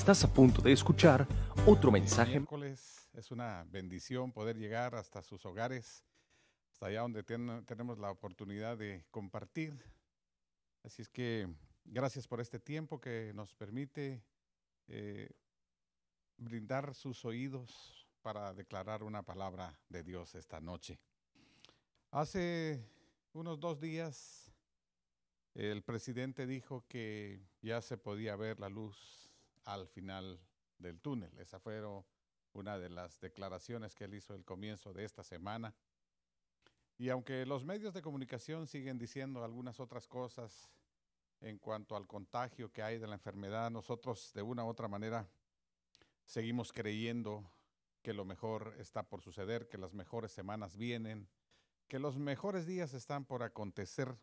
Estás a punto de escuchar otro mensaje. es una bendición poder llegar hasta sus hogares, hasta allá donde tenemos la oportunidad de compartir. Así es que gracias por este tiempo que nos permite eh, brindar sus oídos para declarar una palabra de Dios esta noche. Hace unos dos días el presidente dijo que ya se podía ver la luz al final del túnel. Esa fue una de las declaraciones que él hizo el comienzo de esta semana. Y aunque los medios de comunicación siguen diciendo algunas otras cosas en cuanto al contagio que hay de la enfermedad, nosotros de una u otra manera seguimos creyendo que lo mejor está por suceder, que las mejores semanas vienen, que los mejores días están por acontecer.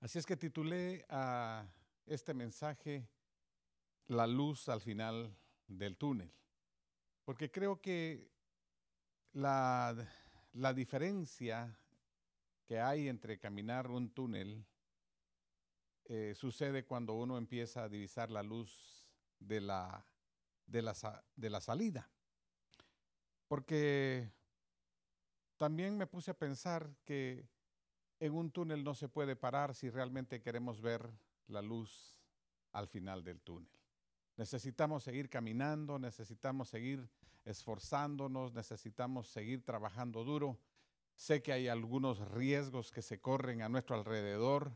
Así es que titulé a este mensaje la luz al final del túnel. Porque creo que la, diferencia que hay entre caminar un túnel eh, sucede cuando uno empieza a divisar la luz de la, de la salida. Porque también me puse a pensar que en un túnel no se puede parar si realmente queremos ver la luz al final del túnel. Necesitamos seguir caminando, necesitamos seguir esforzándonos, necesitamos seguir trabajando duro. Sé que hay algunos riesgos que se corren a nuestro alrededor,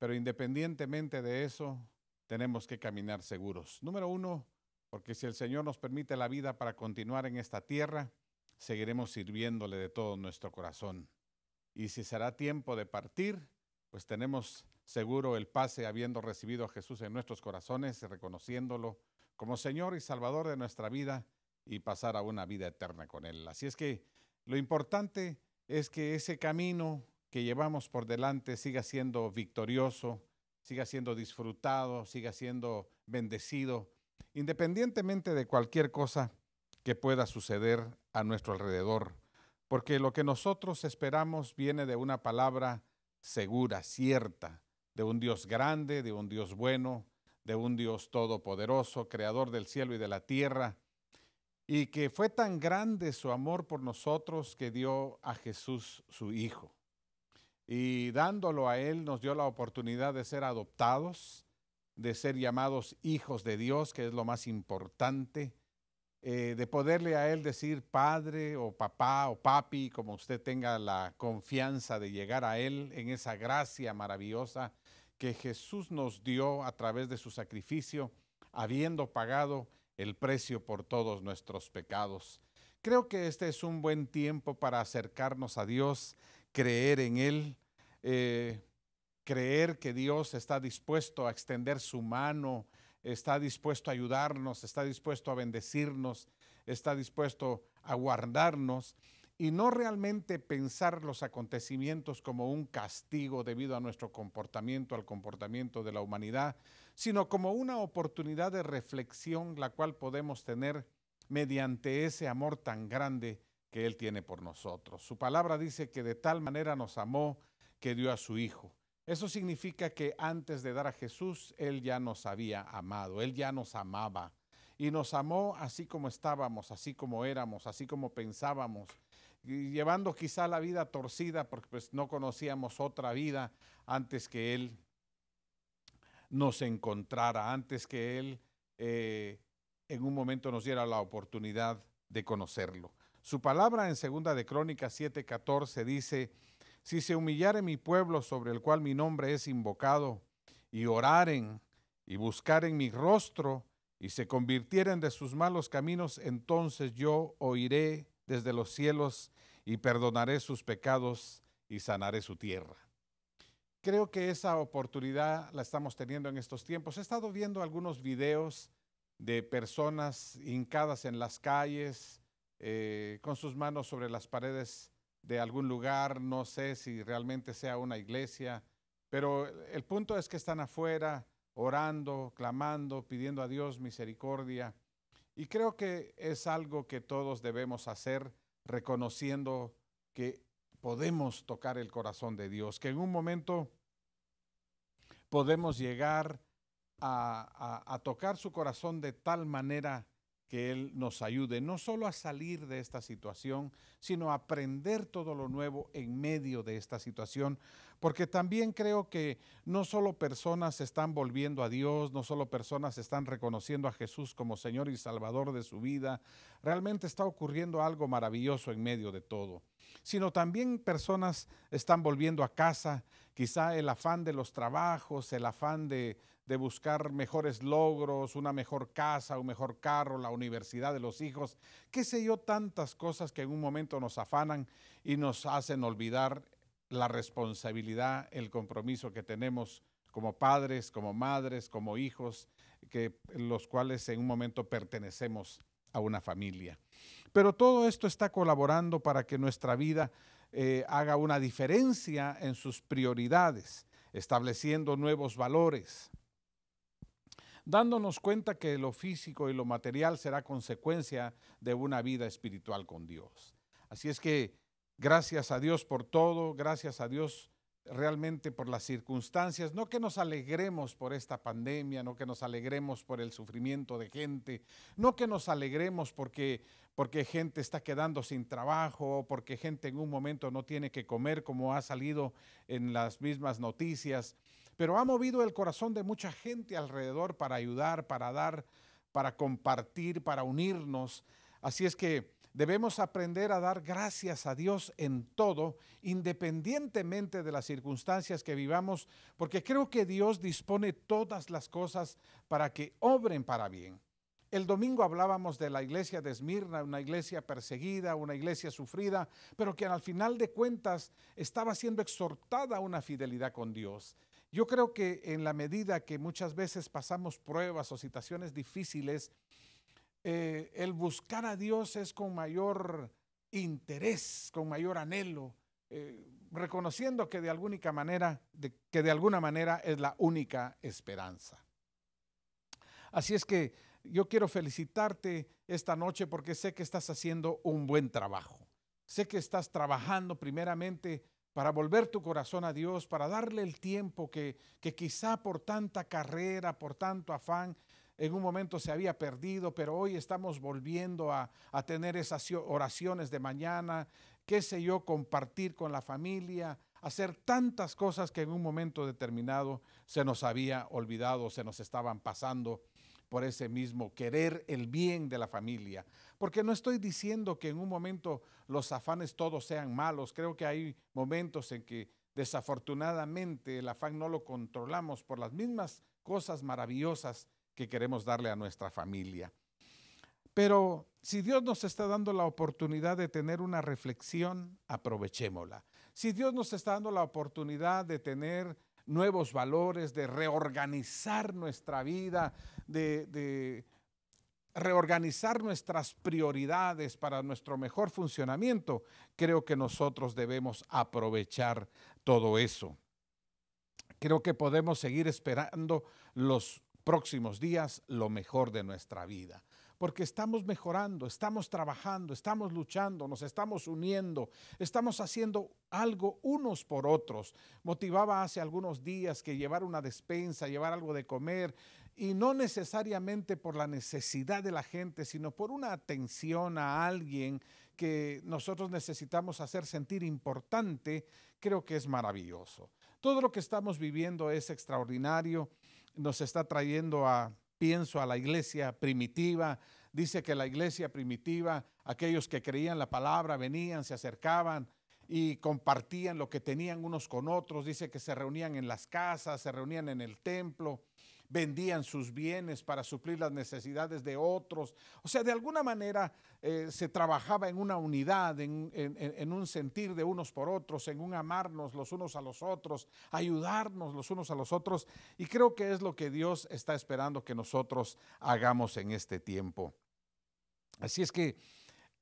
pero independientemente de eso, tenemos que caminar seguros. Número uno, porque si el Señor nos permite la vida para continuar en esta tierra, seguiremos sirviéndole de todo nuestro corazón. Y si será tiempo de partir, pues tenemos seguro el pase habiendo recibido a Jesús en nuestros corazones y reconociéndolo como Señor y Salvador de nuestra vida y pasar a una vida eterna con Él. Así es que lo importante es que ese camino que llevamos por delante siga siendo victorioso, siga siendo disfrutado, siga siendo bendecido, independientemente de cualquier cosa que pueda suceder a nuestro alrededor, porque lo que nosotros esperamos viene de una palabra segura, cierta, de un Dios grande, de un Dios bueno, de un Dios todopoderoso, creador del cielo y de la tierra, y que fue tan grande su amor por nosotros que dio a Jesús su Hijo. Y dándolo a Él nos dio la oportunidad de ser adoptados, de ser llamados hijos de Dios, que es lo más importante, eh, de poderle a Él decir padre o papá o papi, como usted tenga la confianza de llegar a Él en esa gracia maravillosa que Jesús nos dio a través de su sacrificio, habiendo pagado el precio por todos nuestros pecados. Creo que este es un buen tiempo para acercarnos a Dios, creer en Él, eh, creer que Dios está dispuesto a extender su mano, está dispuesto a ayudarnos, está dispuesto a bendecirnos, está dispuesto a guardarnos y no realmente pensar los acontecimientos como un castigo debido a nuestro comportamiento, al comportamiento de la humanidad, sino como una oportunidad de reflexión la cual podemos tener mediante ese amor tan grande que Él tiene por nosotros. Su palabra dice que de tal manera nos amó que dio a su Hijo. Eso significa que antes de dar a Jesús, Él ya nos había amado, Él ya nos amaba y nos amó así como estábamos, así como éramos, así como pensábamos, llevando quizá la vida torcida porque pues, no conocíamos otra vida antes que Él nos encontrara, antes que Él eh, en un momento nos diera la oportunidad de conocerlo. Su palabra en segunda de Crónicas 7:14 dice, si se humillare mi pueblo sobre el cual mi nombre es invocado, y oraren y buscaren mi rostro, y se convirtieren de sus malos caminos, entonces yo oiré desde los cielos y perdonaré sus pecados y sanaré su tierra. Creo que esa oportunidad la estamos teniendo en estos tiempos. He estado viendo algunos videos de personas hincadas en las calles, eh, con sus manos sobre las paredes de algún lugar, no sé si realmente sea una iglesia, pero el punto es que están afuera, orando, clamando, pidiendo a Dios misericordia. Y creo que es algo que todos debemos hacer reconociendo que podemos tocar el corazón de Dios, que en un momento podemos llegar a, tocar su corazón de tal manera que Él nos ayude no solo a salir de esta situación, sino a aprender todo lo nuevo en medio de esta situación, porque también creo que no solo personas están volviendo a Dios, no solo personas están reconociendo a Jesús como Señor y Salvador de su vida, realmente está ocurriendo algo maravilloso en medio de todo, sino también personas están volviendo a casa, quizá el afán de los trabajos, el afán de de buscar mejores logros, una mejor casa, un mejor carro, la universidad de los hijos, qué sé yo, tantas cosas que en un momento nos afanan y nos hacen olvidar la responsabilidad, el compromiso que tenemos como padres, como madres, como hijos, que, los cuales en un momento pertenecemos a una familia. Pero todo esto está colaborando para que nuestra vida eh, haga una diferencia en sus prioridades, estableciendo nuevos valores, dándonos cuenta que lo físico y lo material será consecuencia de una vida espiritual con Dios. Así es que gracias a Dios por todo, gracias a Dios realmente por las circunstancias, no que nos alegremos por esta pandemia, no que nos alegremos por el sufrimiento de gente, no que nos alegremos porque, porque gente está quedando sin trabajo, porque gente en un momento no tiene que comer como ha salido en las mismas noticias, pero ha movido el corazón de mucha gente alrededor para ayudar, para dar, para compartir, para unirnos. Así es que debemos aprender a dar gracias a Dios en todo, independientemente de las circunstancias que vivamos, porque creo que Dios dispone todas las cosas para que obren para bien. El domingo hablábamos de la iglesia de Esmirna, una iglesia perseguida, una iglesia sufrida, pero que al final de cuentas estaba siendo exhortada a una fidelidad con Dios. Yo creo que en la medida que muchas veces pasamos pruebas o situaciones difíciles, eh, el buscar a Dios es con mayor interés, con mayor anhelo, eh, reconociendo que de alguna manera, que de alguna manera es la única esperanza. Así es que yo quiero felicitarte esta noche porque sé que estás haciendo un buen trabajo. Sé que estás trabajando primeramente para volver tu corazón a Dios, para darle el tiempo que, quizá por tanta carrera, por tanto afán, en un momento se había perdido, pero hoy estamos volviendo a, a tener esas oraciones de mañana, qué sé yo, compartir con la familia, hacer tantas cosas que en un momento determinado se nos había olvidado, se nos estaban pasando por ese mismo querer el bien de la familia. Porque no estoy diciendo que en un momento los afanes todos sean malos. Creo que hay momentos en que desafortunadamente el afán no lo controlamos por las mismas cosas maravillosas que queremos darle a nuestra familia. Pero si Dios nos está dando la oportunidad de tener una reflexión, aprovechémosla. Si Dios nos está dando la oportunidad de tener nuevos valores, de reorganizar nuestra vida, de, reorganizar nuestras prioridades para nuestro mejor funcionamiento, creo que nosotros debemos aprovechar todo eso. Creo que podemos seguir esperando los próximos días lo mejor de nuestra vida porque estamos mejorando, estamos trabajando, estamos luchando, nos estamos uniendo, estamos haciendo algo unos por otros. Motivaba hace algunos días que llevar una despensa, llevar algo de comer, y no necesariamente por la necesidad de la gente, sino por una atención a alguien que nosotros necesitamos hacer sentir importante, creo que es maravilloso. Todo lo que estamos viviendo es extraordinario, nos está trayendo a pienso a la iglesia primitiva. Dice que la iglesia primitiva, aquellos que creían la palabra, venían, se acercaban y compartían lo que tenían unos con otros. Dice que se reunían en las casas, se reunían en el templo vendían sus bienes para suplir las necesidades de otros. O sea, de alguna manera eh, se trabajaba en una unidad, en, un sentir de unos por otros, en un amarnos los unos a los otros, ayudarnos los unos a los otros. Y creo que es lo que Dios está esperando que nosotros hagamos en este tiempo. Así es que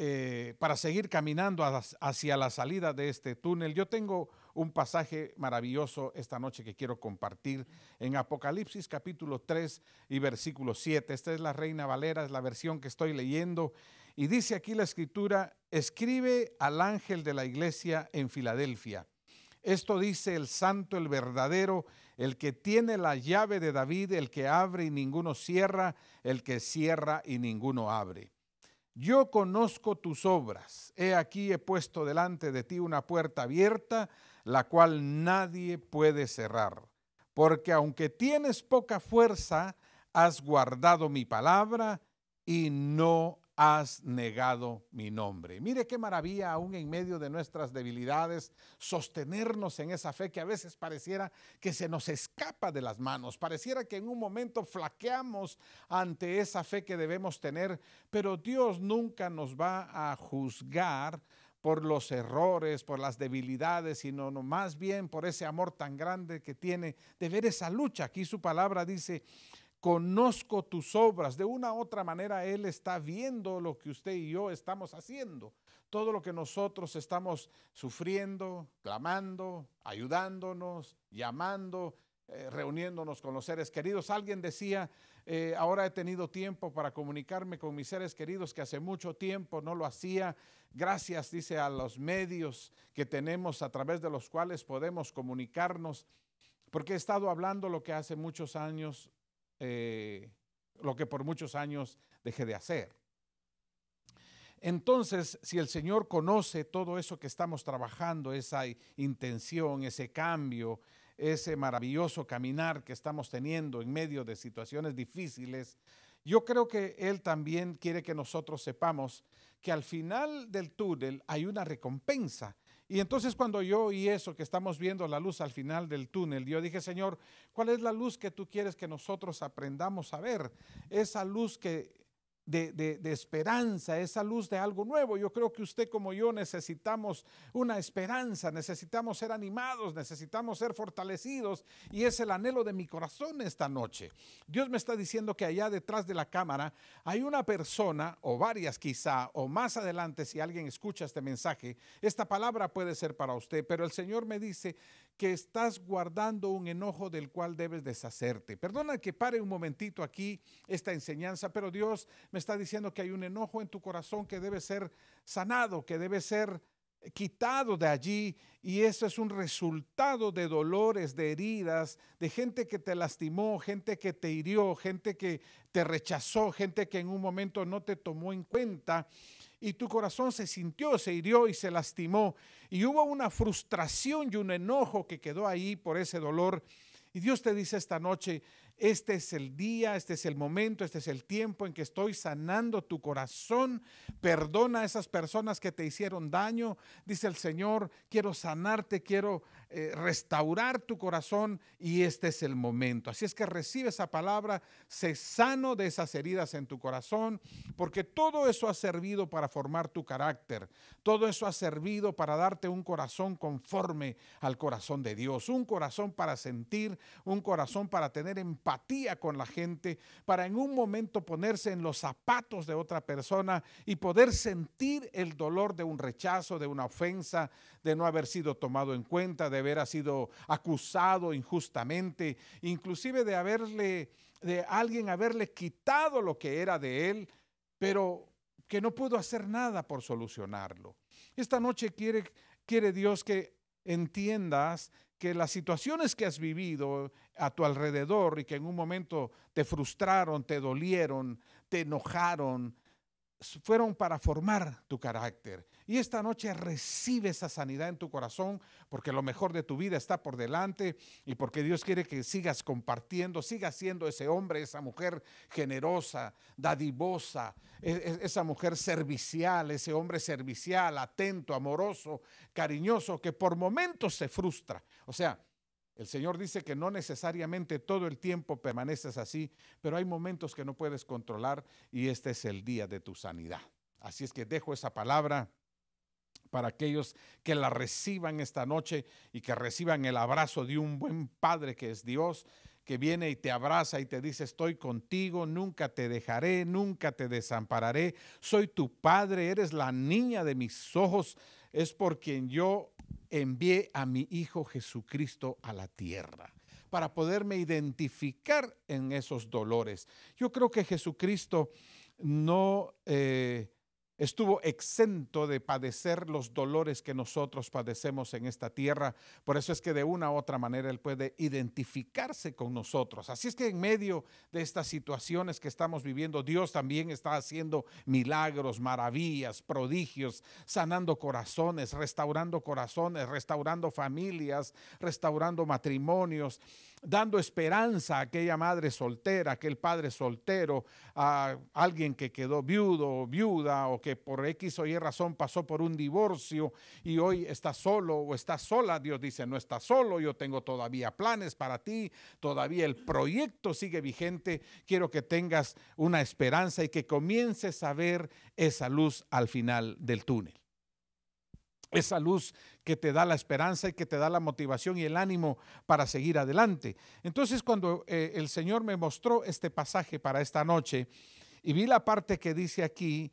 eh, para seguir caminando hacia la salida de este túnel, yo tengo un pasaje maravilloso esta noche que quiero compartir en Apocalipsis capítulo 3 y versículo 7. Esta es la Reina Valera, es la versión que estoy leyendo. Y dice aquí la escritura, escribe al ángel de la iglesia en Filadelfia. Esto dice el santo, el verdadero, el que tiene la llave de David, el que abre y ninguno cierra, el que cierra y ninguno abre. Yo conozco tus obras. He aquí he puesto delante de ti una puerta abierta, la cual nadie puede cerrar. Porque aunque tienes poca fuerza, has guardado mi palabra y no has negado mi nombre. Mire qué maravilla, aún en medio de nuestras debilidades, sostenernos en esa fe que a veces pareciera que se nos escapa de las manos, pareciera que en un momento flaqueamos ante esa fe que debemos tener, pero Dios nunca nos va a juzgar por los errores, por las debilidades, sino más bien por ese amor tan grande que tiene de ver esa lucha. Aquí su palabra dice, conozco tus obras. De una u otra manera, Él está viendo lo que usted y yo estamos haciendo. Todo lo que nosotros estamos sufriendo, clamando, ayudándonos, llamando, eh, reuniéndonos con los seres queridos. Alguien decía, eh, ahora he tenido tiempo para comunicarme con mis seres queridos que hace mucho tiempo no lo hacía. Gracias, dice, a los medios que tenemos a través de los cuales podemos comunicarnos porque he estado hablando lo que hace muchos años eh, lo que por muchos años dejé de hacer. Entonces, si el Señor conoce todo eso que estamos trabajando, esa intención, ese cambio, ese maravilloso caminar que estamos teniendo en medio de situaciones difíciles, yo creo que Él también quiere que nosotros sepamos que al final del túnel hay una recompensa y entonces cuando yo y eso, que estamos viendo la luz al final del túnel, yo dije, Señor, ¿cuál es la luz que tú quieres que nosotros aprendamos a ver? Esa luz que de, esperanza, esa luz de algo nuevo. Yo creo que usted como yo necesitamos una esperanza, necesitamos ser animados, necesitamos ser fortalecidos y es el anhelo de mi corazón esta noche. Dios me está diciendo que allá detrás de la cámara hay una persona o varias quizá o más adelante si alguien escucha este mensaje, esta palabra puede ser para usted, pero el Señor me dice, que estás guardando un enojo del cual debes deshacerte. Perdona que pare un momentito aquí esta enseñanza, pero Dios me está diciendo que hay un enojo en tu corazón que debe ser sanado, que debe ser quitado de allí y eso es un resultado de dolores, de heridas, de gente que te lastimó, gente que te hirió, gente que te rechazó, gente que en un momento no te tomó en cuenta y tu corazón se sintió, se hirió y se lastimó. Y hubo una frustración y un enojo que quedó ahí por ese dolor. Y Dios te dice esta noche, este es el día, este es el momento, este es el tiempo en que estoy sanando tu corazón. Perdona a esas personas que te hicieron daño. Dice el Señor, quiero sanarte, quiero eh, restaurar tu corazón y este es el momento. Así es que recibe esa palabra, sé sano de esas heridas en tu corazón, porque todo eso ha servido para formar tu carácter, todo eso ha servido para darte un corazón conforme al corazón de Dios, un corazón para sentir, un corazón para tener empatía con la gente, para en un momento ponerse en los zapatos de otra persona y poder sentir el dolor de un rechazo, de una ofensa, de no haber sido tomado en cuenta, de haber sido acusado injustamente, inclusive de haberle, de alguien haberle quitado lo que era de él, pero que no pudo hacer nada por solucionarlo. Esta noche quiere, quiere Dios que entiendas que las situaciones que has vivido a tu alrededor y que en un momento te frustraron, te dolieron, te enojaron, fueron para formar tu carácter. Y esta noche recibe esa sanidad en tu corazón, porque lo mejor de tu vida está por delante y porque Dios quiere que sigas compartiendo, sigas siendo ese hombre, esa mujer generosa, dadivosa, e, e, esa mujer servicial, ese hombre servicial, atento, amoroso, cariñoso, que por momentos se frustra. O sea, el Señor dice que no necesariamente todo el tiempo permaneces así, pero hay momentos que no puedes controlar y este es el día de tu sanidad. Así es que dejo esa palabra para aquellos que la reciban esta noche y que reciban el abrazo de un buen Padre que es Dios, que viene y te abraza y te dice, estoy contigo, nunca te dejaré, nunca te desampararé, soy tu Padre, eres la niña de mis ojos, es por quien yo envié a mi Hijo Jesucristo a la tierra para poderme identificar en esos dolores. Yo creo que Jesucristo no eh, estuvo exento de padecer los dolores que nosotros padecemos en esta tierra. Por eso es que de una u otra manera Él puede identificarse con nosotros. Así es que en medio de estas situaciones que estamos viviendo, Dios también está haciendo milagros, maravillas, prodigios, sanando corazones, restaurando corazones, restaurando familias, restaurando matrimonios dando esperanza a aquella madre soltera, aquel padre soltero, a alguien que quedó viudo o viuda o que por X o Y razón pasó por un divorcio y hoy está solo o está sola. Dios dice, no está solo, yo tengo todavía planes para ti, todavía el proyecto sigue vigente, quiero que tengas una esperanza y que comiences a ver esa luz al final del túnel esa luz que te da la esperanza y que te da la motivación y el ánimo para seguir adelante. Entonces cuando eh, el Señor me mostró este pasaje para esta noche y vi la parte que dice aquí,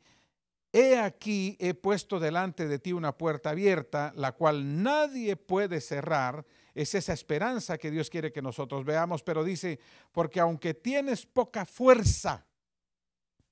he aquí he puesto delante de ti una puerta abierta, la cual nadie puede cerrar. Es esa esperanza que Dios quiere que nosotros veamos, pero dice, porque aunque tienes poca fuerza,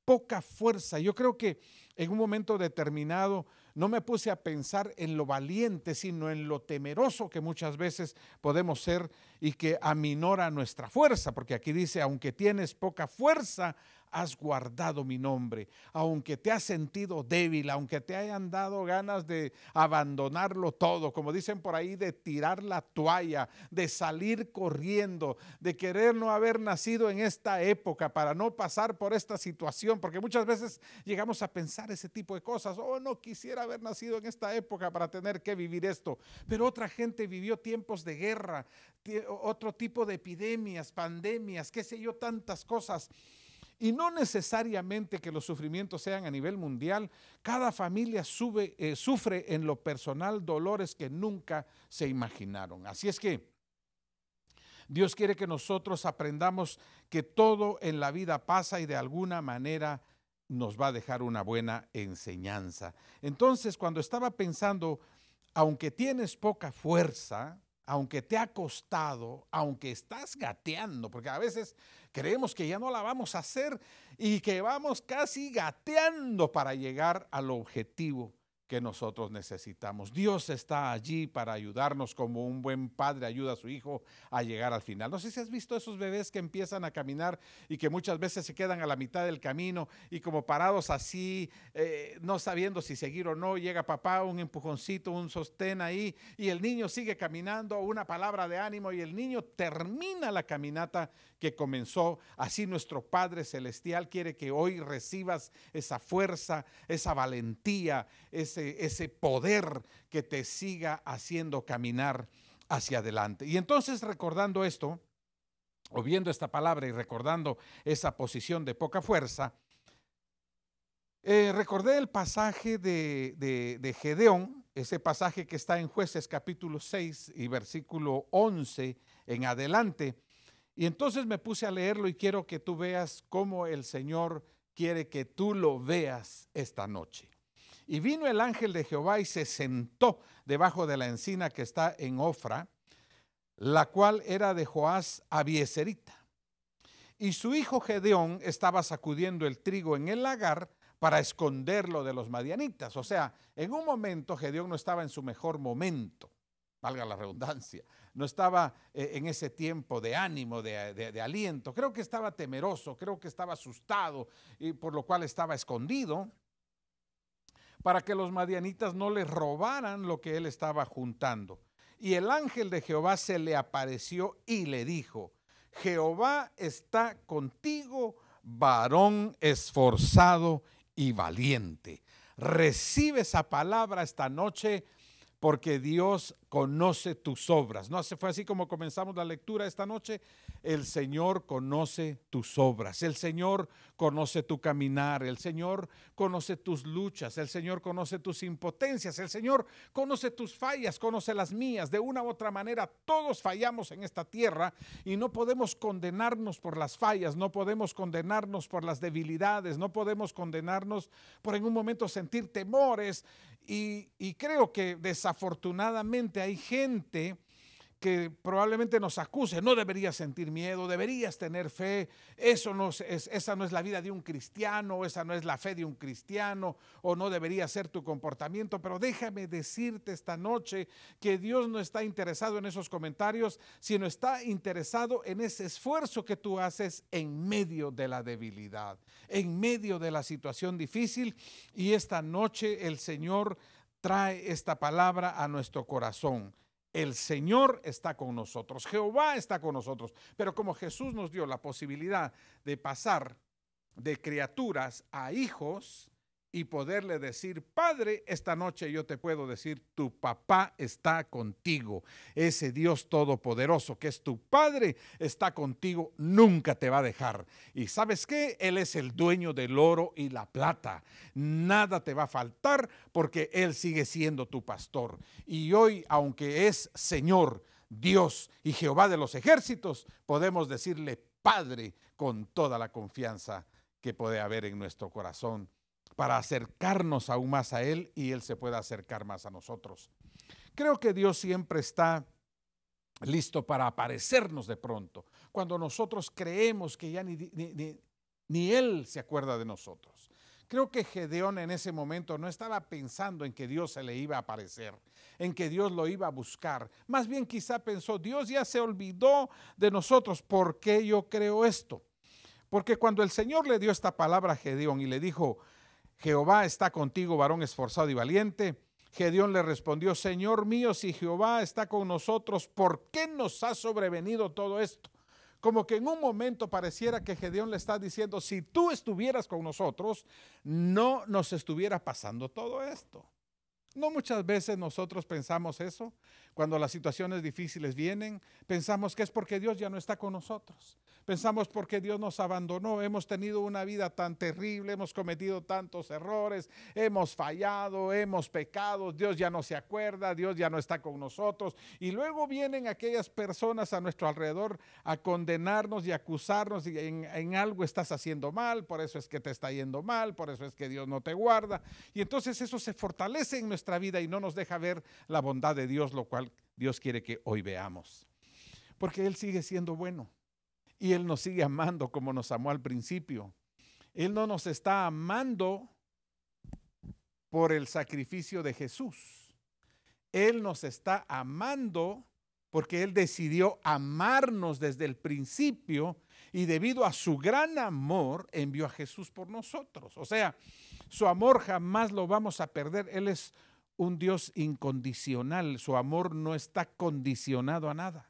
poca fuerza, yo creo que en un momento determinado, no me puse a pensar en lo valiente, sino en lo temeroso que muchas veces podemos ser y que aminora nuestra fuerza, porque aquí dice, aunque tienes poca fuerza, has guardado mi nombre. Aunque te has sentido débil, aunque te hayan dado ganas de abandonarlo todo, como dicen por ahí, de tirar la toalla, de salir corriendo, de querer no haber nacido en esta época para no pasar por esta situación, porque muchas veces llegamos a pensar ese tipo de cosas, oh, no quisiera haber nacido en esta época para tener que vivir esto. Pero otra gente vivió tiempos de guerra, otro tipo de epidemias, pandemias, qué sé yo, tantas cosas. Y no necesariamente que los sufrimientos sean a nivel mundial, cada familia eh, sufre en lo personal dolores que nunca se imaginaron. Así es que Dios quiere que nosotros aprendamos que todo en la vida pasa y de alguna manera nos va a dejar una buena enseñanza. Entonces, cuando estaba pensando, aunque tienes poca fuerza, aunque te ha costado, aunque estás gateando, porque a veces creemos que ya no la vamos a hacer y que vamos casi gateando para llegar al objetivo que nosotros necesitamos. Dios está allí para ayudarnos como un buen padre ayuda a su hijo a llegar al final. No sé si has visto esos bebés que empiezan a caminar y que muchas veces se quedan a la mitad del camino y como parados así, eh, no sabiendo si seguir o no, llega papá, un empujoncito, un sostén ahí y el niño sigue caminando, una palabra de ánimo y el niño termina la caminata que comenzó. Así nuestro Padre Celestial quiere que hoy recibas esa fuerza, esa valentía, esa ese, poder que te siga haciendo caminar hacia adelante. Y entonces recordando esto, o viendo esta palabra y recordando esa posición de poca fuerza, eh, recordé el pasaje de, de, de, Gedeón, ese pasaje que está en jueces capítulo 6 y versículo 11 en adelante. Y entonces me puse a leerlo y quiero que tú veas cómo el Señor quiere que tú lo veas esta noche. Y vino el ángel de Jehová y se sentó debajo de la encina que está en Ofra, la cual era de Joás Abieserita. Y su hijo Gedeón estaba sacudiendo el trigo en el lagar para esconderlo de los madianitas. O sea, en un momento Gedeón no estaba en su mejor momento, valga la redundancia, no estaba eh, en ese tiempo de ánimo, de, de, aliento. Creo que estaba temeroso, creo que estaba asustado, y por lo cual estaba escondido para que los madianitas no les robaran lo que él estaba juntando. Y el ángel de Jehová se le apareció y le dijo, Jehová está contigo, varón esforzado y valiente. Recibe esa palabra esta noche porque Dios conoce tus obras. No fue así como comenzamos la lectura esta noche. El Señor conoce tus obras, el Señor conoce tu caminar, el Señor conoce tus luchas, el Señor conoce tus impotencias, el Señor conoce tus fallas, conoce las mías. De una u otra manera, todos fallamos en esta tierra y no podemos condenarnos por las fallas, no podemos condenarnos por las debilidades, no podemos condenarnos por en un momento sentir temores y, creo que desafortunadamente hay gente que probablemente nos acuse, no deberías sentir miedo, deberías tener fe, eso no es, esa no es la vida de un cristiano, esa no es la fe de un cristiano, o no debería ser tu comportamiento, pero déjame decirte esta noche que Dios no está interesado en esos comentarios, sino está interesado en ese esfuerzo que tú haces en medio de la debilidad, en medio de la situación difícil, y esta noche el Señor trae esta palabra a nuestro corazón. El Señor está con nosotros, Jehová está con nosotros. Pero como Jesús nos dio la posibilidad de pasar de criaturas a hijos, y poderle decir, Padre, esta noche yo te puedo decir, tu papá está contigo. Ese Dios todopoderoso que es tu Padre está contigo, nunca te va a dejar. Y sabes qué, Él es el dueño del oro y la plata. Nada te va a faltar porque Él sigue siendo tu pastor. Y hoy, aunque es Señor, Dios y Jehová de los ejércitos, podemos decirle Padre con toda la confianza que puede haber en nuestro corazón para acercarnos aún más a Él y Él se pueda acercar más a nosotros. Creo que Dios siempre está listo para aparecernos de pronto, cuando nosotros creemos que ya ni, ni, Él se acuerda de nosotros. Creo que Gedeón en ese momento no estaba pensando en que Dios se le iba a aparecer, en que Dios lo iba a buscar. Más bien quizá pensó, Dios ya se olvidó de nosotros, ¿por qué yo creo esto? Porque cuando el Señor le dio esta palabra a Gedeón y le dijo, Jehová está contigo, varón esforzado y valiente. Gedeón le respondió, Señor mío, si Jehová está con nosotros, ¿por qué nos ha sobrevenido todo esto? Como que en un momento pareciera que Gedeón le está diciendo, si tú estuvieras con nosotros, no nos estuviera pasando todo esto. No muchas veces nosotros pensamos eso. Cuando las situaciones difíciles vienen, pensamos que es porque Dios ya no está con nosotros. Pensamos porque Dios nos abandonó. Hemos tenido una vida tan terrible, hemos cometido tantos errores, hemos fallado, hemos pecado. Dios ya no se acuerda, Dios ya no está con nosotros. Y luego vienen aquellas personas a nuestro alrededor a condenarnos y acusarnos. Y en, en algo estás haciendo mal, por eso es que te está yendo mal, por eso es que Dios no te guarda. Y entonces eso se fortalece en nuestra vida y no nos deja ver la bondad de Dios, lo cual Dios quiere que hoy veamos. Porque Él sigue siendo bueno y Él nos sigue amando como nos amó al principio. Él no nos está amando por el sacrificio de Jesús. Él nos está amando porque Él decidió amarnos desde el principio y debido a su gran amor envió a Jesús por nosotros. O sea, su amor jamás lo vamos a perder. Él es un Dios incondicional, su amor no está condicionado a nada.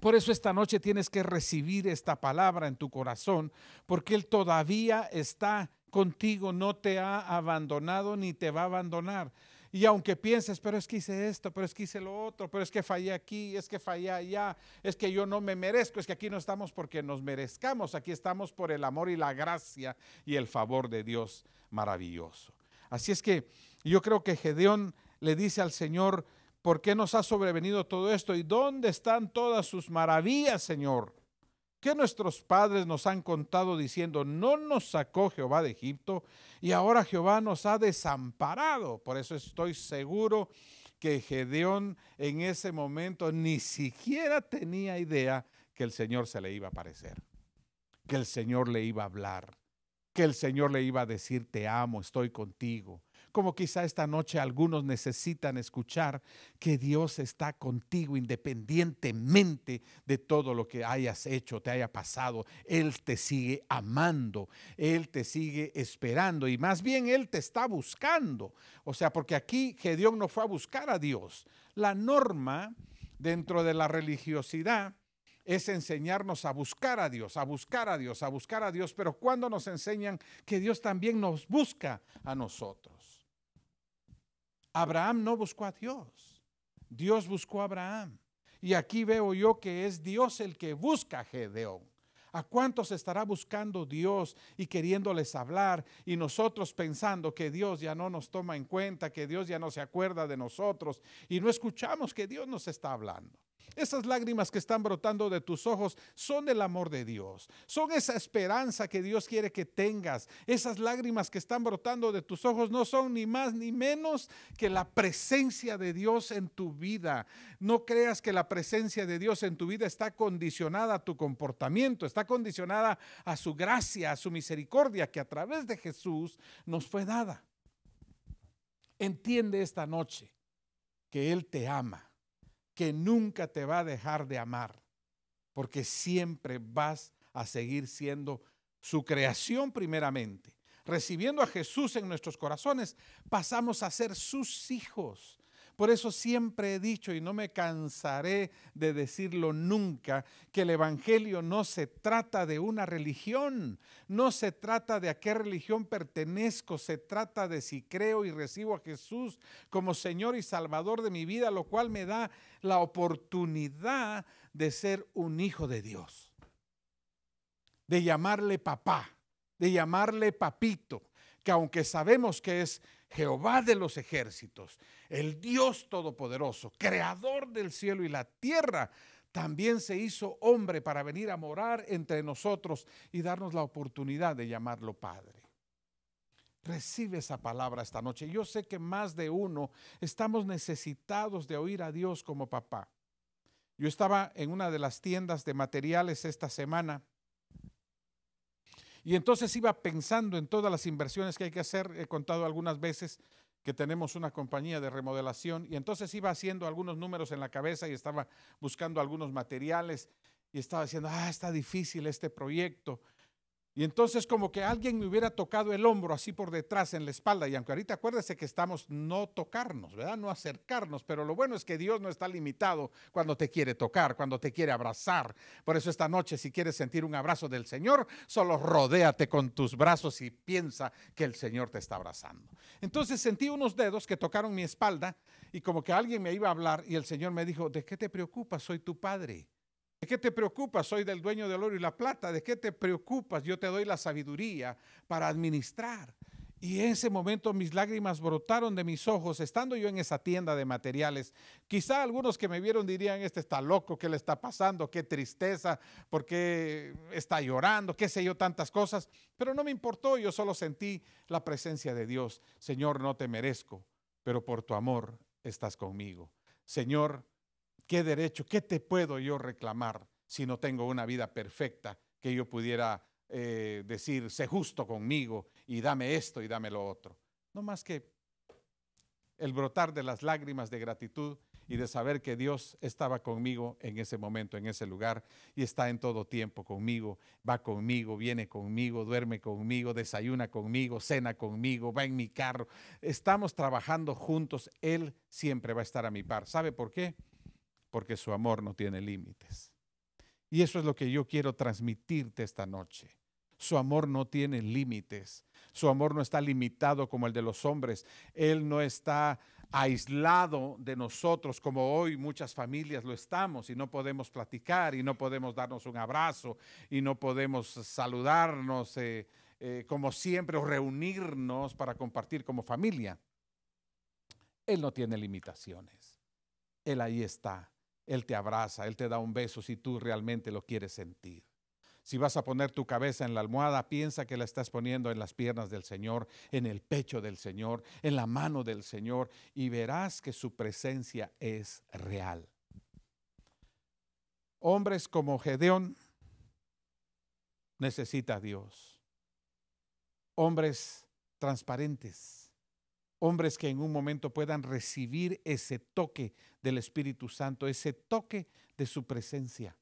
Por eso esta noche tienes que recibir esta palabra en tu corazón, porque Él todavía está contigo, no te ha abandonado ni te va a abandonar. Y aunque pienses, pero es que hice esto, pero es que hice lo otro, pero es que fallé aquí, es que fallé allá, es que yo no me merezco, es que aquí no estamos porque nos merezcamos, aquí estamos por el amor y la gracia y el favor de Dios maravilloso. Así es que yo creo que Gedeón le dice al Señor, ¿por qué nos ha sobrevenido todo esto? ¿Y dónde están todas sus maravillas, Señor? que nuestros padres nos han contado diciendo, no nos sacó Jehová de Egipto y ahora Jehová nos ha desamparado. Por eso estoy seguro que Gedeón en ese momento ni siquiera tenía idea que el Señor se le iba a aparecer, que el Señor le iba a hablar que el Señor le iba a decir, te amo, estoy contigo. Como quizá esta noche algunos necesitan escuchar que Dios está contigo independientemente de todo lo que hayas hecho, te haya pasado. Él te sigue amando, Él te sigue esperando y más bien Él te está buscando. O sea, porque aquí Gedeón no fue a buscar a Dios. La norma dentro de la religiosidad es enseñarnos a buscar a Dios, a buscar a Dios, a buscar a Dios, pero cuando nos enseñan que Dios también nos busca a nosotros. Abraham no buscó a Dios, Dios buscó a Abraham. Y aquí veo yo que es Dios el que busca a Gedeón. ¿A cuántos estará buscando Dios y queriéndoles hablar y nosotros pensando que Dios ya no nos toma en cuenta, que Dios ya no se acuerda de nosotros y no escuchamos que Dios nos está hablando? Esas lágrimas que están brotando de tus ojos son el amor de Dios, son esa esperanza que Dios quiere que tengas. Esas lágrimas que están brotando de tus ojos no son ni más ni menos que la presencia de Dios en tu vida. No creas que la presencia de Dios en tu vida está condicionada a tu comportamiento, está condicionada a su gracia, a su misericordia que a través de Jesús nos fue dada. Entiende esta noche que Él te ama que nunca te va a dejar de amar, porque siempre vas a seguir siendo su creación primeramente. Recibiendo a Jesús en nuestros corazones, pasamos a ser sus hijos por eso siempre he dicho y no me cansaré de decirlo nunca, que el Evangelio no se trata de una religión, no se trata de a qué religión pertenezco, se trata de si creo y recibo a Jesús como Señor y Salvador de mi vida, lo cual me da la oportunidad de ser un hijo de Dios, de llamarle papá, de llamarle papito que aunque sabemos que es Jehová de los ejércitos, el Dios Todopoderoso, creador del cielo y la tierra, también se hizo hombre para venir a morar entre nosotros y darnos la oportunidad de llamarlo Padre. Recibe esa palabra esta noche. Yo sé que más de uno estamos necesitados de oír a Dios como papá. Yo estaba en una de las tiendas de materiales esta semana y entonces iba pensando en todas las inversiones que hay que hacer. He contado algunas veces que tenemos una compañía de remodelación y entonces iba haciendo algunos números en la cabeza y estaba buscando algunos materiales y estaba diciendo, ah, está difícil este proyecto y entonces como que alguien me hubiera tocado el hombro así por detrás, en la espalda. Y aunque ahorita acuérdese que estamos no tocarnos, ¿verdad? No acercarnos. Pero lo bueno es que Dios no está limitado cuando te quiere tocar, cuando te quiere abrazar. Por eso esta noche, si quieres sentir un abrazo del Señor, solo rodéate con tus brazos y piensa que el Señor te está abrazando. Entonces sentí unos dedos que tocaron mi espalda y como que alguien me iba a hablar y el Señor me dijo, ¿de qué te preocupas? Soy tu padre. ¿De qué te preocupas? Soy del dueño del oro y la plata. ¿De qué te preocupas? Yo te doy la sabiduría para administrar. Y en ese momento mis lágrimas brotaron de mis ojos, estando yo en esa tienda de materiales. Quizá algunos que me vieron dirían, este está loco, ¿qué le está pasando? ¿Qué tristeza? ¿Por qué está llorando? ¿Qué sé yo tantas cosas? Pero no me importó, yo solo sentí la presencia de Dios. Señor, no te merezco, pero por tu amor estás conmigo. Señor, ¿Qué derecho, qué te puedo yo reclamar si no tengo una vida perfecta que yo pudiera eh, decir, sé justo conmigo y dame esto y dame lo otro? No más que el brotar de las lágrimas de gratitud y de saber que Dios estaba conmigo en ese momento, en ese lugar, y está en todo tiempo conmigo, va conmigo, viene conmigo, duerme conmigo, desayuna conmigo, cena conmigo, va en mi carro. Estamos trabajando juntos, Él siempre va a estar a mi par. ¿Sabe por qué? porque su amor no tiene límites. Y eso es lo que yo quiero transmitirte esta noche. Su amor no tiene límites. Su amor no está limitado como el de los hombres. Él no está aislado de nosotros como hoy muchas familias lo estamos y no podemos platicar y no podemos darnos un abrazo y no podemos saludarnos eh, eh, como siempre o reunirnos para compartir como familia. Él no tiene limitaciones. Él ahí está él te abraza, Él te da un beso si tú realmente lo quieres sentir. Si vas a poner tu cabeza en la almohada, piensa que la estás poniendo en las piernas del Señor, en el pecho del Señor, en la mano del Señor, y verás que su presencia es real. Hombres como Gedeón necesita a Dios. Hombres transparentes hombres que en un momento puedan recibir ese toque del Espíritu Santo, ese toque de su presencia.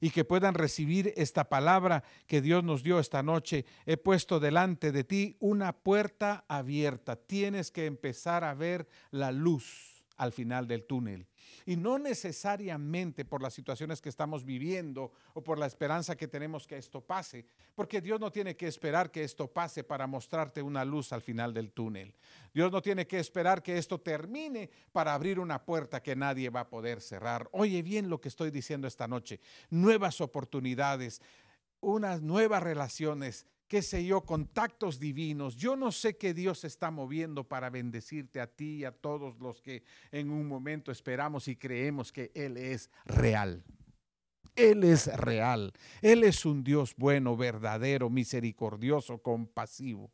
Y que puedan recibir esta palabra que Dios nos dio esta noche. He puesto delante de ti una puerta abierta. Tienes que empezar a ver la luz al final del túnel. Y no necesariamente por las situaciones que estamos viviendo o por la esperanza que tenemos que esto pase, porque Dios no tiene que esperar que esto pase para mostrarte una luz al final del túnel. Dios no tiene que esperar que esto termine para abrir una puerta que nadie va a poder cerrar. Oye bien lo que estoy diciendo esta noche. Nuevas oportunidades, unas nuevas relaciones qué sé yo, contactos divinos. Yo no sé qué Dios está moviendo para bendecirte a ti y a todos los que en un momento esperamos y creemos que Él es real. Él es real. Él es un Dios bueno, verdadero, misericordioso, compasivo.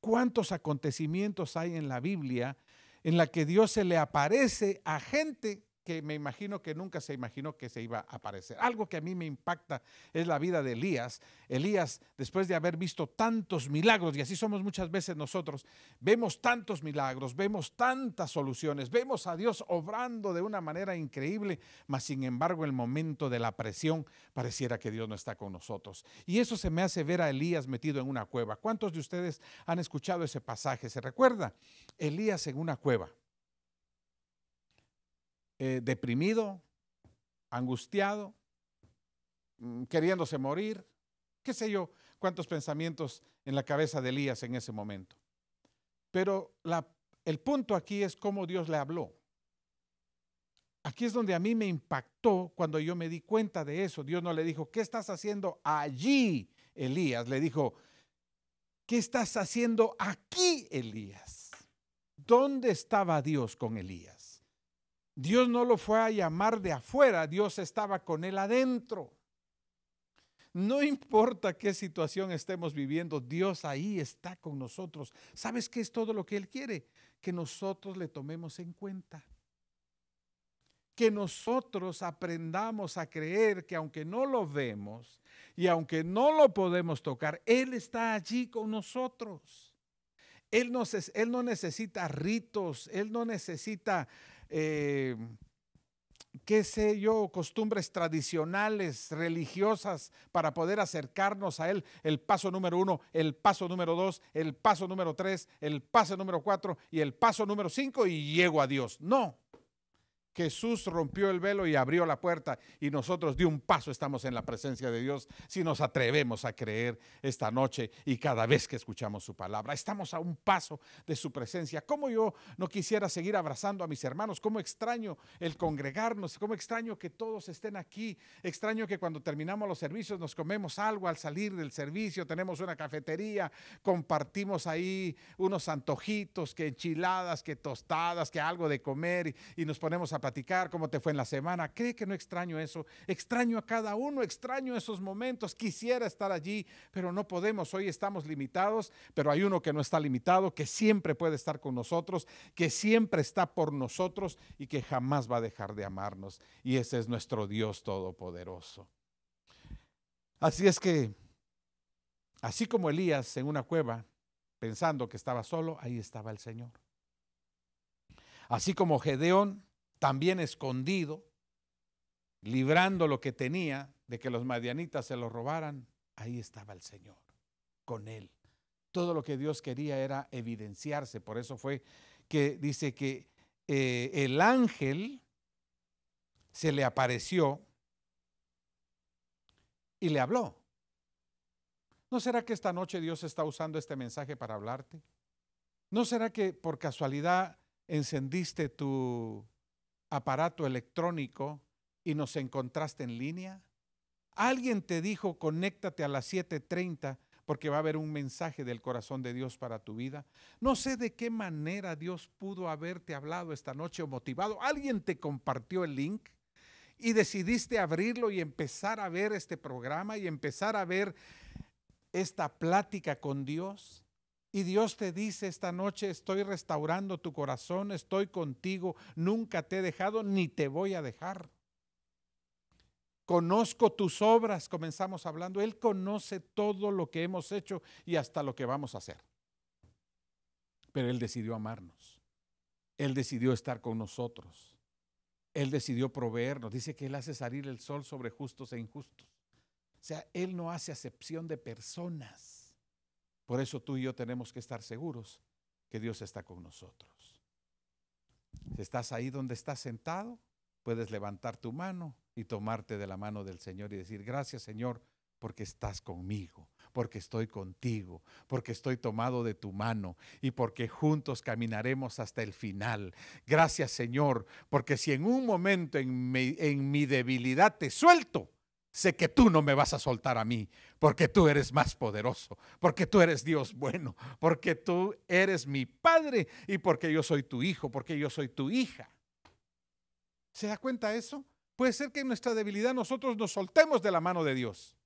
¿Cuántos acontecimientos hay en la Biblia en la que Dios se le aparece a gente que me imagino que nunca se imaginó que se iba a aparecer. Algo que a mí me impacta es la vida de Elías. Elías, después de haber visto tantos milagros, y así somos muchas veces nosotros, vemos tantos milagros, vemos tantas soluciones, vemos a Dios obrando de una manera increíble, mas sin embargo el momento de la presión pareciera que Dios no está con nosotros. Y eso se me hace ver a Elías metido en una cueva. ¿Cuántos de ustedes han escuchado ese pasaje? ¿Se recuerda? Elías en una cueva. Eh, deprimido, angustiado, mm, queriéndose morir, qué sé yo, cuántos pensamientos en la cabeza de Elías en ese momento. Pero el punto aquí es cómo Dios le habló. Aquí es donde a mí me impactó cuando yo me di cuenta de eso. Dios no le dijo, ¿qué estás haciendo allí, Elías? Le dijo, ¿qué estás haciendo aquí, Elías? ¿Dónde estaba Dios con Elías? Dios no lo fue a llamar de afuera, Dios estaba con él adentro. No importa qué situación estemos viviendo, Dios ahí está con nosotros. ¿Sabes qué es todo lo que Él quiere? Que nosotros le tomemos en cuenta. Que nosotros aprendamos a creer que aunque no lo vemos y aunque no lo podemos tocar, Él está allí con nosotros. Él no, él no necesita ritos, Él no necesita eh, qué sé yo, costumbres tradicionales, religiosas, para poder acercarnos a Él. El paso número uno, el paso número dos, el paso número tres, el paso número cuatro y el paso número cinco y llego a Dios. No, Jesús rompió el velo y abrió la puerta y nosotros de un paso estamos en la presencia de Dios si nos atrevemos a creer esta noche y cada vez que escuchamos su palabra. Estamos a un paso de su presencia. ¿Cómo yo no quisiera seguir abrazando a mis hermanos? ¿Cómo extraño el congregarnos? ¿Cómo extraño que todos estén aquí? Extraño que cuando terminamos los servicios nos comemos algo al salir del servicio, tenemos una cafetería, compartimos ahí unos antojitos, que enchiladas, que tostadas, que algo de comer y, nos ponemos a platicar cómo te fue en la semana. Cree que no extraño eso. Extraño a cada uno, extraño esos momentos. Quisiera estar allí, pero no podemos. Hoy estamos limitados, pero hay uno que no está limitado, que siempre puede estar con nosotros, que siempre está por nosotros y que jamás va a dejar de amarnos. Y ese es nuestro Dios Todopoderoso. Así es que, así como Elías en una cueva, pensando que estaba solo, ahí estaba el Señor. Así como Gedeón también escondido, librando lo que tenía de que los madianitas se lo robaran, ahí estaba el Señor, con él. Todo lo que Dios quería era evidenciarse, por eso fue que dice que eh, el ángel se le apareció y le habló. ¿No será que esta noche Dios está usando este mensaje para hablarte? ¿No será que por casualidad encendiste tu aparato electrónico y nos encontraste en línea? ¿Alguien te dijo, conéctate a las 7.30 porque va a haber un mensaje del corazón de Dios para tu vida? No sé de qué manera Dios pudo haberte hablado esta noche o motivado. ¿Alguien te compartió el link? Y decidiste abrirlo y empezar a ver este programa y empezar a ver esta plática con Dios. Y Dios te dice esta noche, estoy restaurando tu corazón, estoy contigo, nunca te he dejado ni te voy a dejar. Conozco tus obras, comenzamos hablando. Él conoce todo lo que hemos hecho y hasta lo que vamos a hacer. Pero Él decidió amarnos. Él decidió estar con nosotros. Él decidió proveernos. Dice que Él hace salir el sol sobre justos e injustos. O sea, Él no hace acepción de personas. Por eso tú y yo tenemos que estar seguros que Dios está con nosotros. Si estás ahí donde estás sentado, puedes levantar tu mano y tomarte de la mano del Señor y decir, gracias Señor, porque estás conmigo, porque estoy contigo, porque estoy tomado de tu mano y porque juntos caminaremos hasta el final. Gracias Señor, porque si en un momento en mi, en mi debilidad te suelto, Sé que tú no me vas a soltar a mí, porque tú eres más poderoso, porque tú eres Dios bueno, porque tú eres mi padre y porque yo soy tu hijo, porque yo soy tu hija. ¿Se da cuenta eso? Puede ser que en nuestra debilidad nosotros nos soltemos de la mano de Dios,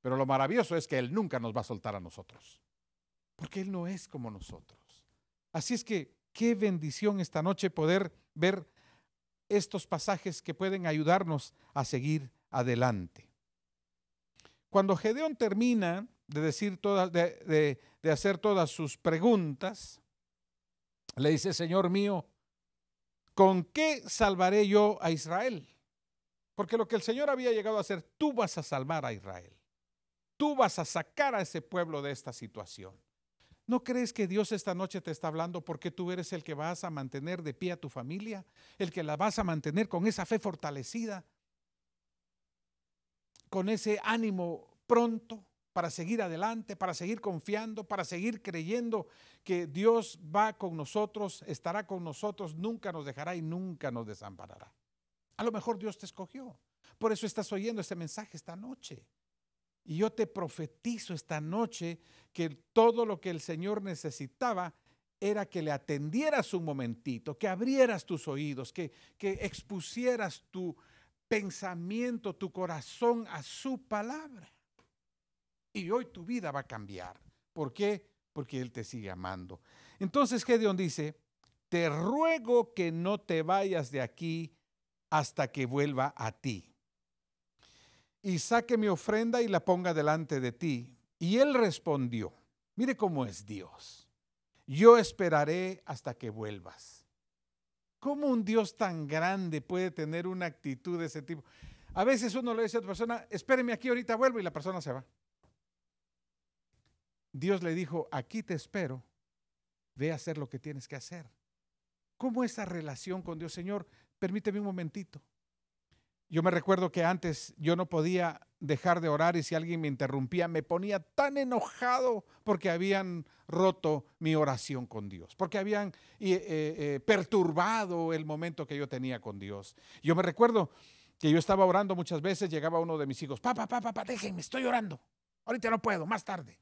pero lo maravilloso es que Él nunca nos va a soltar a nosotros, porque Él no es como nosotros. Así es que qué bendición esta noche poder ver estos pasajes que pueden ayudarnos a seguir adelante. Cuando Gedeón termina de, decir todas, de, hacer todas sus preguntas, le dice, Señor mío, ¿con qué salvaré yo a Israel? Porque lo que el Señor había llegado a hacer, tú vas a salvar a Israel. Tú vas a sacar a ese pueblo de esta situación. ¿No crees que Dios esta noche te está hablando porque tú eres el que vas a mantener de pie a tu familia? El que la vas a mantener con esa fe fortalecida con ese ánimo pronto para seguir adelante, para seguir confiando, para seguir creyendo que Dios va con nosotros, estará con nosotros, nunca nos dejará y nunca nos desamparará. A lo mejor Dios te escogió. Por eso estás oyendo este mensaje esta noche. Y yo te profetizo esta noche que todo lo que el Señor necesitaba era que le atendieras un momentito, que abrieras tus oídos, que, que expusieras tu, pensamiento, tu corazón a su palabra. Y hoy tu vida va a cambiar. ¿Por qué? Porque Él te sigue amando. Entonces Gedeón dice, te ruego que no te vayas de aquí hasta que vuelva a ti. Y saque mi ofrenda y la ponga delante de ti. Y él respondió, mire cómo es Dios. Yo esperaré hasta que vuelvas. ¿Cómo un Dios tan grande puede tener una actitud de ese tipo? A veces uno le dice a otra persona, espéreme aquí, ahorita vuelvo y la persona se va. Dios le dijo, aquí te espero, ve a hacer lo que tienes que hacer. ¿Cómo esa relación con Dios? Señor, permíteme un momentito. Yo me recuerdo que antes yo no podía dejar de orar y si alguien me interrumpía me ponía tan enojado porque habían roto mi oración con Dios, porque habían eh, eh, perturbado el momento que yo tenía con Dios. Yo me recuerdo que yo estaba orando muchas veces, llegaba uno de mis hijos, papá, papá, papá, déjenme, estoy orando, ahorita no puedo, más tarde.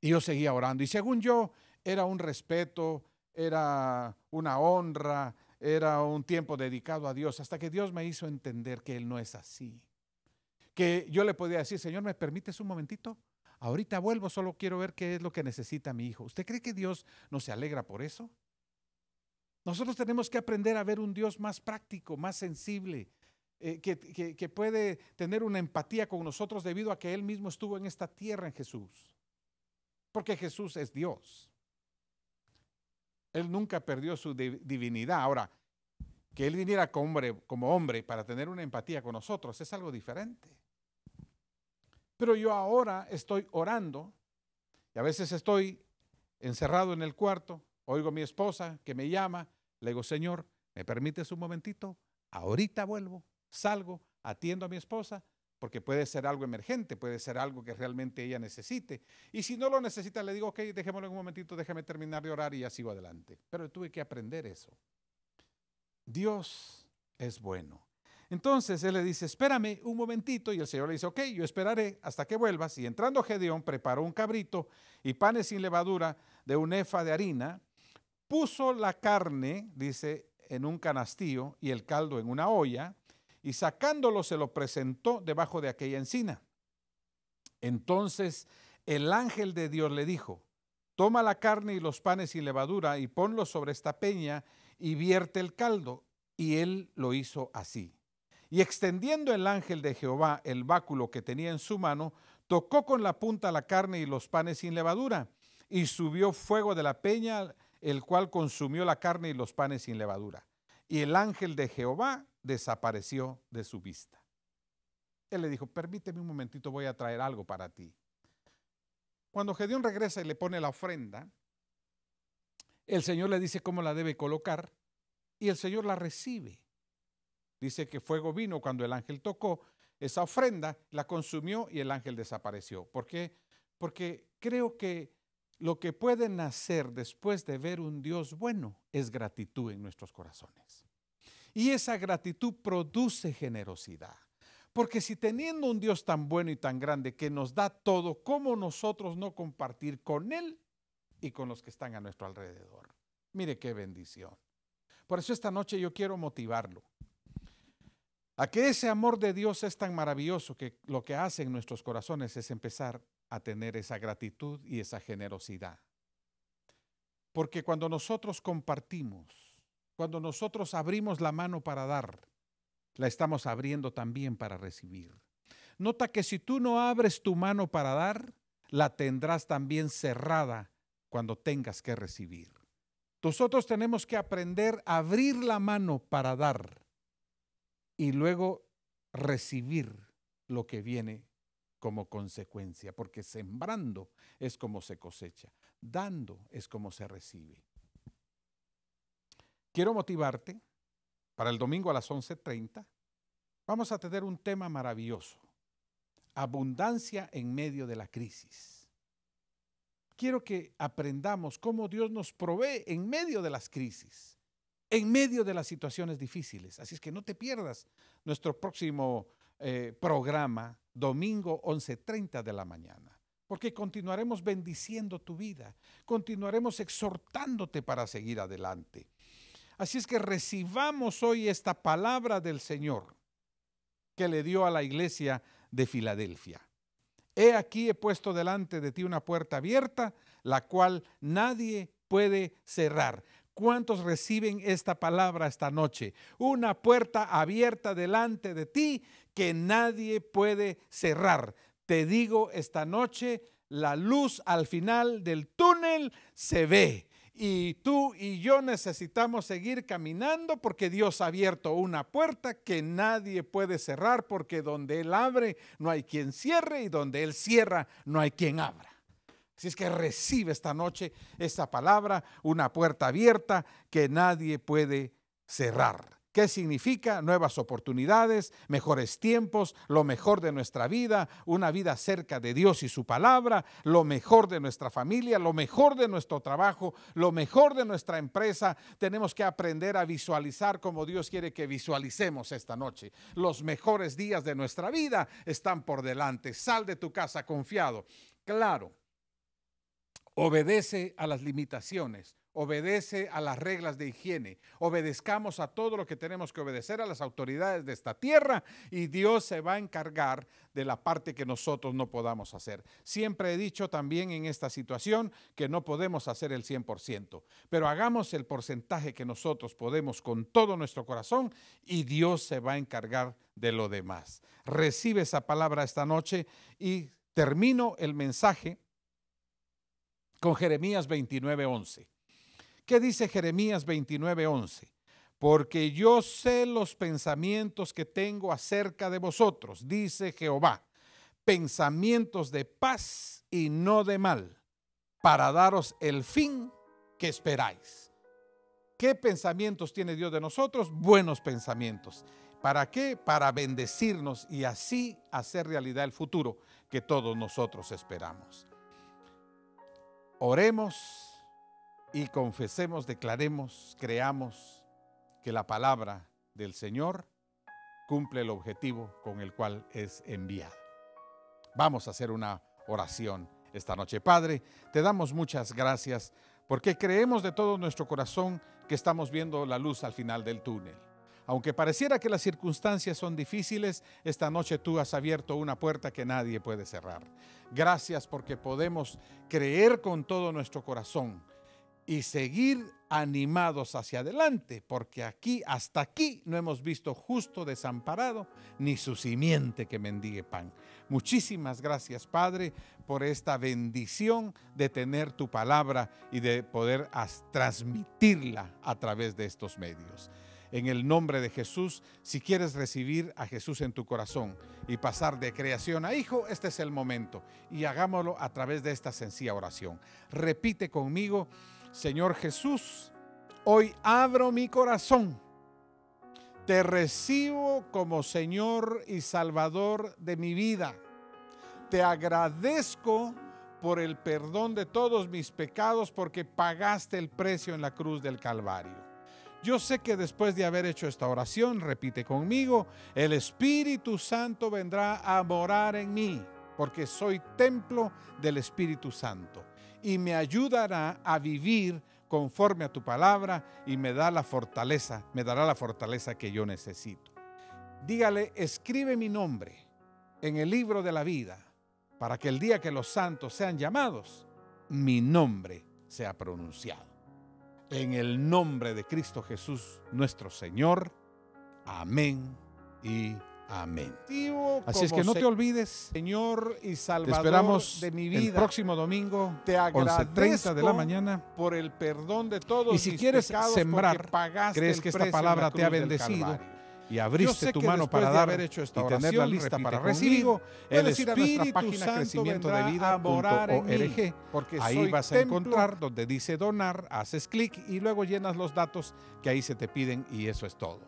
Y yo seguía orando y según yo era un respeto, era una honra, era un tiempo dedicado a Dios, hasta que Dios me hizo entender que Él no es así. Que yo le podía decir, Señor, ¿me permites un momentito? Ahorita vuelvo, solo quiero ver qué es lo que necesita mi hijo. ¿Usted cree que Dios no se alegra por eso? Nosotros tenemos que aprender a ver un Dios más práctico, más sensible, eh, que puede tener una empatía con nosotros debido a que Él mismo estuvo en esta tierra en Jesús. Porque Jesús es Dios. Él nunca perdió su divinidad. Ahora, que Él viniera como hombre, como hombre para tener una empatía con nosotros es algo diferente. Pero yo ahora estoy orando y a veces estoy encerrado en el cuarto, oigo a mi esposa que me llama, le digo, Señor, ¿me permites un momentito? Ahorita vuelvo, salgo, atiendo a mi esposa, porque puede ser algo emergente, puede ser algo que realmente ella necesite. Y si no lo necesita, le digo, ok, dejémoslo un momentito, déjame terminar de orar y ya sigo adelante. Pero tuve que aprender eso. Dios es bueno. Entonces él le dice, espérame un momentito, y el Señor le dice, ok, yo esperaré hasta que vuelvas. Y entrando Gedeón preparó un cabrito y panes sin levadura de un efa de harina, puso la carne, dice, en un canastillo y el caldo en una olla, y sacándolo se lo presentó debajo de aquella encina. Entonces el ángel de Dios le dijo, toma la carne y los panes sin levadura y ponlo sobre esta peña y vierte el caldo. Y él lo hizo así. Y extendiendo el ángel de Jehová el báculo que tenía en su mano, tocó con la punta la carne y los panes sin levadura, y subió fuego de la peña, el cual consumió la carne y los panes sin levadura. Y el ángel de Jehová desapareció de su vista. Él le dijo, permíteme un momentito, voy a traer algo para ti. Cuando Gedeón regresa y le pone la ofrenda, el Señor le dice cómo la debe colocar y el Señor la recibe. Dice que fuego vino cuando el ángel tocó esa ofrenda, la consumió y el ángel desapareció. ¿Por qué? Porque creo que lo que puede nacer después de ver un Dios bueno es gratitud en nuestros corazones. Y esa gratitud produce generosidad. Porque si teniendo un Dios tan bueno y tan grande que nos da todo, ¿cómo nosotros no compartir con Él y con los que están a nuestro alrededor? Mire qué bendición. Por eso esta noche yo quiero motivarlo a que ese amor de Dios es tan maravilloso que lo que hace en nuestros corazones es empezar a tener esa gratitud y esa generosidad. Porque cuando nosotros compartimos, cuando nosotros abrimos la mano para dar, la estamos abriendo también para recibir. Nota que si tú no abres tu mano para dar, la tendrás también cerrada cuando tengas que recibir. Nosotros tenemos que aprender a abrir la mano para dar y luego recibir lo que viene como consecuencia, porque sembrando es como se cosecha, dando es como se recibe quiero motivarte para el domingo a las 11.30. Vamos a tener un tema maravilloso. Abundancia en medio de la crisis. Quiero que aprendamos cómo Dios nos provee en medio de las crisis, en medio de las situaciones difíciles. Así es que no te pierdas nuestro próximo eh, programa, domingo 11.30 de la mañana porque continuaremos bendiciendo tu vida, continuaremos exhortándote para seguir adelante. Así es que recibamos hoy esta palabra del Señor que le dio a la iglesia de Filadelfia. He aquí he puesto delante de ti una puerta abierta, la cual nadie puede cerrar. ¿Cuántos reciben esta palabra esta noche? Una puerta abierta delante de ti que nadie puede cerrar. Te digo esta noche, la luz al final del túnel se ve y tú y yo necesitamos seguir caminando porque Dios ha abierto una puerta que nadie puede cerrar porque donde Él abre no hay quien cierre y donde Él cierra no hay quien abra. Así es que recibe esta noche esta palabra, una puerta abierta que nadie puede cerrar. ¿Qué significa? Nuevas oportunidades, mejores tiempos, lo mejor de nuestra vida, una vida cerca de Dios y su palabra, lo mejor de nuestra familia, lo mejor de nuestro trabajo, lo mejor de nuestra empresa. Tenemos que aprender a visualizar como Dios quiere que visualicemos esta noche. Los mejores días de nuestra vida están por delante. Sal de tu casa confiado. Claro, obedece a las limitaciones obedece a las reglas de higiene. Obedezcamos a todo lo que tenemos que obedecer a las autoridades de esta tierra y Dios se va a encargar de la parte que nosotros no podamos hacer. Siempre he dicho también en esta situación que no podemos hacer el 100%, pero hagamos el porcentaje que nosotros podemos con todo nuestro corazón y Dios se va a encargar de lo demás. Recibe esa palabra esta noche y termino el mensaje con Jeremías 29:11. ¿Qué dice Jeremías 29:11? Porque yo sé los pensamientos que tengo acerca de vosotros, dice Jehová, pensamientos de paz y no de mal, para daros el fin que esperáis. ¿Qué pensamientos tiene Dios de nosotros? Buenos pensamientos. ¿Para qué? Para bendecirnos y así hacer realidad el futuro que todos nosotros esperamos. Oremos y confesemos, declaremos, creamos que la palabra del Señor cumple el objetivo con el cual es enviada. Vamos a hacer una oración esta noche. Padre, te damos muchas gracias porque creemos de todo nuestro corazón que estamos viendo la luz al final del túnel. Aunque pareciera que las circunstancias son difíciles, esta noche tú has abierto una puerta que nadie puede cerrar. Gracias porque podemos creer con todo nuestro corazón y seguir animados hacia adelante, porque aquí, hasta aquí, no hemos visto justo desamparado ni su simiente que mendigue pan. Muchísimas gracias, Padre, por esta bendición de tener tu palabra y de poder transmitirla a través de estos medios. En el nombre de Jesús, si quieres recibir a Jesús en tu corazón y pasar de creación a hijo, este es el momento. Y hagámoslo a través de esta sencilla oración. Repite conmigo Señor Jesús, hoy abro mi corazón. Te recibo como Señor y Salvador de mi vida. Te agradezco por el perdón de todos mis pecados porque pagaste el precio en la cruz del Calvario. Yo sé que después de haber hecho esta oración, repite conmigo, el Espíritu Santo vendrá a morar en mí, porque soy templo del Espíritu Santo y me ayudará a vivir conforme a tu palabra y me da la fortaleza, me dará la fortaleza que yo necesito. Dígale, escribe mi nombre en el libro de la vida para que el día que los santos sean llamados, mi nombre sea pronunciado. En el nombre de Cristo Jesús, nuestro Señor. Amén y Amén. Así es que no te olvides. Señor y Salvador esperamos de mi vida. El próximo domingo, a las 30 de la mañana. Por el perdón de todos. Y si quieres sembrar, crees que esta palabra te ha bendecido y abriste tu mano para dar haber hecho esta y oración, tenerla lista para recibir el Espíritu página crecimiento de vida porque ahí vas a encontrar donde dice donar haces clic y luego llenas los datos que ahí se te piden y eso es todo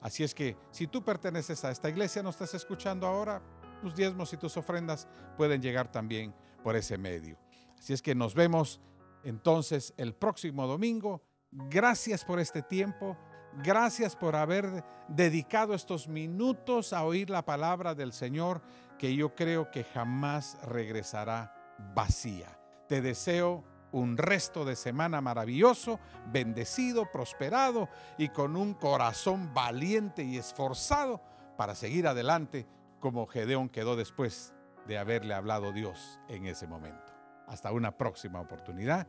Así es que si tú perteneces a esta iglesia, no estás escuchando ahora, tus diezmos y tus ofrendas pueden llegar también por ese medio. Así es que nos vemos entonces el próximo domingo. Gracias por este tiempo. Gracias por haber dedicado estos minutos a oír la palabra del Señor, que yo creo que jamás regresará vacía. Te deseo un resto de semana maravilloso, bendecido, prosperado y con un corazón valiente y esforzado para seguir adelante como Gedeón quedó después de haberle hablado Dios en ese momento. Hasta una próxima oportunidad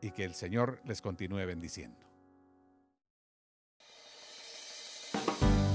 y que el Señor les continúe bendiciendo.